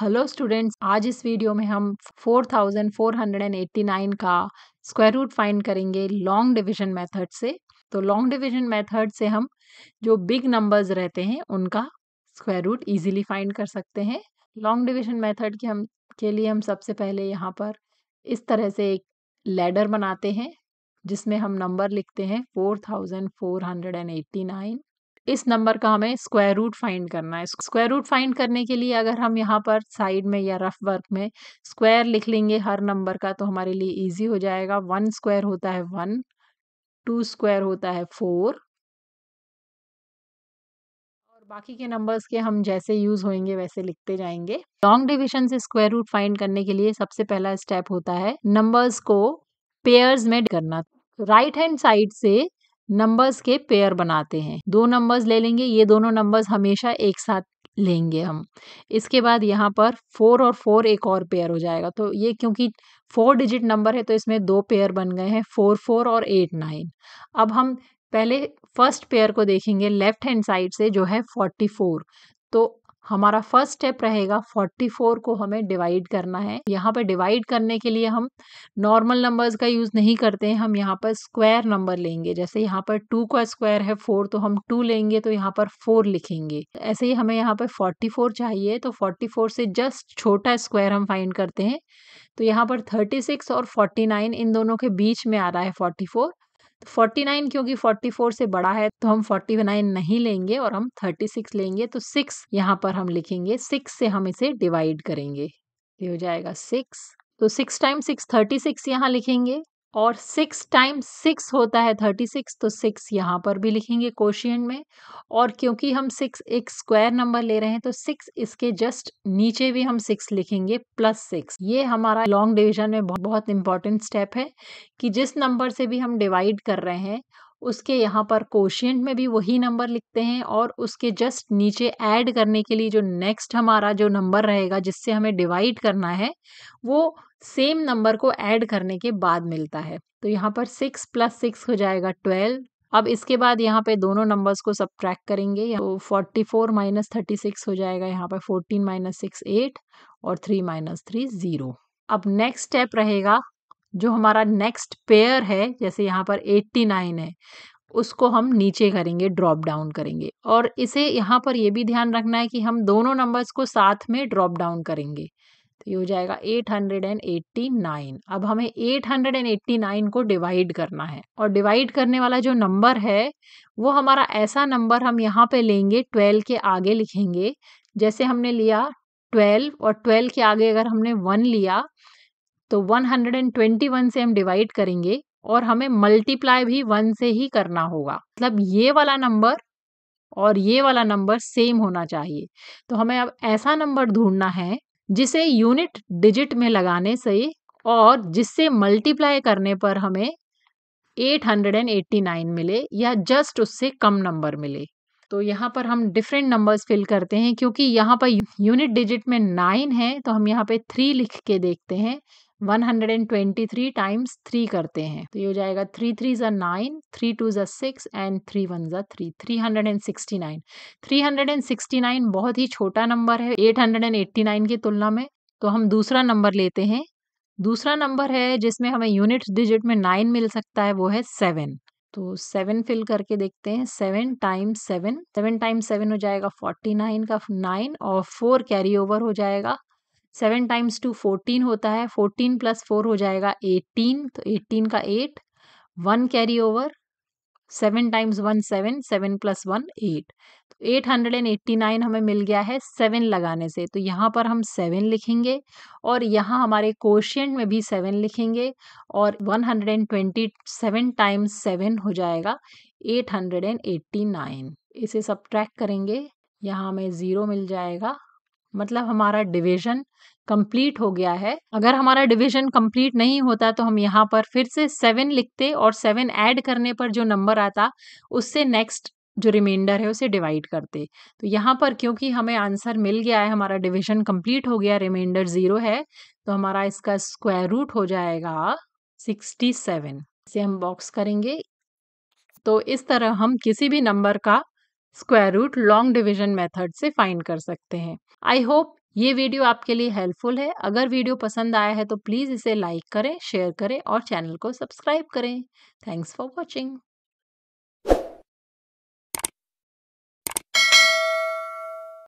hello students आज इस video में हम 4489 का स्क्वायर रूट फाइंड करेंगे लॉन्ग डिवीजन मेथड से तो लॉन्ग डिवीजन मेथड से हम जो बिग नंबर्स रहते हैं उनका स्क्वायर रूट इजीली फाइंड कर सकते हैं लॉन्ग डिवीजन मेथड के हम के लिए हम सबसे पहले यहाँ पर इस तरह से एक लेडर बनाते हैं जिसमें हम नंबर लिखते हैं फोर इस नंबर का हमें स्क्वायर रूट फाइंड करना है स्क्वायर रूट फाइंड करने के लिए अगर हम यहाँ पर साइड में या रफ वर्क में स्क्वायर लिख लेंगे हर नंबर का तो हमारे लिए इजी हो जाएगा वन स्क्वायर होता है वन टू स्क्वायर होता है फोर बाकी के नंबर्स के हम जैसे यूज़ होंगे वैसे लिखते जाएंगे लॉन्ग डिविजन से स्क्वायर रूट फाइंड करने के लिए सबसे पहला स्टेप होता है नंबर्स को पेयर्स में करना राइट हैंड साइड से नंबर्स के पेयर बनाते हैं दो नंबर्स ले लेंगे ये दोनों नंबर्स हमेशा एक साथ लेंगे हम इसके बाद यहाँ पर फोर और फोर एक और पेयर हो जाएगा तो ये क्योंकि फोर डिजिट नंबर है तो इसमें दो पेयर बन गए हैं फोर फोर और एट नाइन अब हम पहले फर्स्ट पेयर को देखेंगे लेफ्ट हैंड साइड से जो है फोर्टी फोर तो हमारा फर्स्ट स्टेप रहेगा 44 को हमें डिवाइड करना है यहाँ पर डिवाइड करने के लिए हम नॉर्मल नंबर्स का यूज़ नहीं करते हैं हम यहाँ पर स्क्वायर नंबर लेंगे जैसे यहाँ पर टू का स्क्वायर है फोर तो हम टू लेंगे तो यहाँ पर फोर लिखेंगे ऐसे ही हमें यहाँ पर 44 चाहिए तो 44 से जस्ट छोटा स्क्वायर हम फाइंड करते हैं तो यहाँ पर 36 और 49 इन दोनों के बीच में आ रहा है 44 फोर्टी नाइन क्योंकि फोर्टी फोर से बड़ा है तो हम फोर्टी नाइन नहीं लेंगे और हम थर्टी सिक्स लेंगे तो सिक्स यहाँ पर हम लिखेंगे सिक्स से हम इसे डिवाइड करेंगे ये हो जाएगा सिक्स तो six time six thirty six यहाँ लिखेंगे और सिक्स टाइम्स सिक्स होता है थर्टी सिक्स तो सिक्स यहाँ पर भी लिखेंगे क्वेश्चन में और क्योंकि हम सिक्स एक स्क्वायर नंबर ले रहे हैं तो सिक्स इसके जस्ट नीचे भी हम सिक्स लिखेंगे प्लस सिक्स ये हमारा लॉन्ग डिविजन में बहुत इंपॉर्टेंट स्टेप है कि जिस नंबर से भी हम डिवाइड कर रहे हैं उसके यहाँ पर कोशियंट में भी वही नंबर लिखते हैं और उसके जस्ट नीचे ऐड करने के लिए जो नेक्स्ट हमारा जो नंबर रहेगा जिससे हमें डिवाइड करना है वो सेम नंबर को ऐड करने के बाद मिलता है तो यहाँ पर सिक्स प्लस सिक्स हो जाएगा ट्वेल्व अब इसके बाद यहाँ पे दोनों नंबर्स को सब ट्रैक करेंगे तो forty four minus thirty six हो जाएगा यहाँ पर फोर्टीन माइनस सिक्स एट और थ्री माइनस थ्री ज़ीरो अब नेक्स्ट स्टेप रहेगा जो हमारा नेक्स्ट पेयर है जैसे यहाँ पर 89 है उसको हम नीचे करेंगे ड्रॉप डाउन करेंगे और इसे यहाँ पर ये भी ध्यान रखना है कि हम दोनों नंबर्स को साथ में ड्रॉप डाउन करेंगे तो ये हो जाएगा 889 अब हमें 889 को डिवाइड करना है और डिवाइड करने वाला जो नंबर है वो हमारा ऐसा नंबर हम यहाँ पे लेंगे 12 के आगे लिखेंगे जैसे हमने लिया 12 और 12 के आगे अगर हमने 1 लिया तो 121 से हम डिवाइड करेंगे और हमें मल्टीप्लाई भी वन से ही करना होगा मतलब ये वाला नंबर और ये वाला नंबर सेम होना चाहिए तो हमें अब ऐसा नंबर ढूंढना है जिसे यूनिट डिजिट में लगाने से और जिससे मल्टीप्लाई करने पर हमें 889 मिले या जस्ट उससे कम नंबर मिले तो यहाँ पर हम डिफरेंट नंबर्स फिल करते हैं क्योंकि यहाँ पर यूनिट डिजिट में नाइन है तो हम यहाँ पे थ्री लिख के देखते हैं 123 टाइम्स थ्री करते हैं तो ये हो जाएगा थ्री थ्री ज़ा नाइन थ्री टू ज़ा सिक्स एंड थ्री वन ज़ा three three hundred and sixty nine three hundred and sixty nine बहुत ही छोटा नंबर है eight hundred and eighty nine की तुलना में तो हम दूसरा नंबर लेते हैं दूसरा नंबर है जिसमें हमें यूनिट डिजिट में नाइन मिल सकता है वो है सेवन तो सेवन फिल करके देखते हैं seven times seven seven times seven हो जाएगा फोर्टी नाइन का नाइन और फोर कैरी ओवर हो जाएगा सेवन टाइम्स टू फोर्टीन होता है फोर्टीन प्लस फोर हो जाएगा एटीन तो एट्टीन का eight one carry over seven times one seven seven plus one eight तो eight hundred and eighty nine हमें मिल गया है सेवन लगाने से तो यहाँ पर हम सेवन लिखेंगे और यहाँ हमारे कोशियंट में भी सेवन लिखेंगे और one hundred and twenty seven times seven हो जाएगा eight hundred and eighty nine इसे सब ट्रैक करेंगे यहाँ हमें ज़ीरो मिल जाएगा मतलब हमारा डिवीजन कंप्लीट हो गया है अगर हमारा डिवीजन कंप्लीट नहीं होता तो हम यहाँ पर फिर से सेवन लिखते और सेवन ऐड करने पर जो नंबर आता उससे नेक्स्ट जो रिमाइंडर है उसे डिवाइड करते तो यहाँ पर क्योंकि हमें आंसर मिल गया है हमारा डिवीजन कंप्लीट हो गया रिमाइंडर ज़ीरो है तो हमारा इसका स्क्वायर रूट हो जाएगा सिक्सटी सेवन से हम बॉक्स करेंगे तो इस तरह हम किसी भी नंबर का square root long division method से फाइंड कर सकते हैं आई होप ये वीडियो आपके लिए हेल्पफुल है अगर वीडियो पसंद आया है तो प्लीज़ इसे लाइक करें शेयर करें और चैनल को सब्सक्राइब करें थैंक्स फॉर वॉचिंग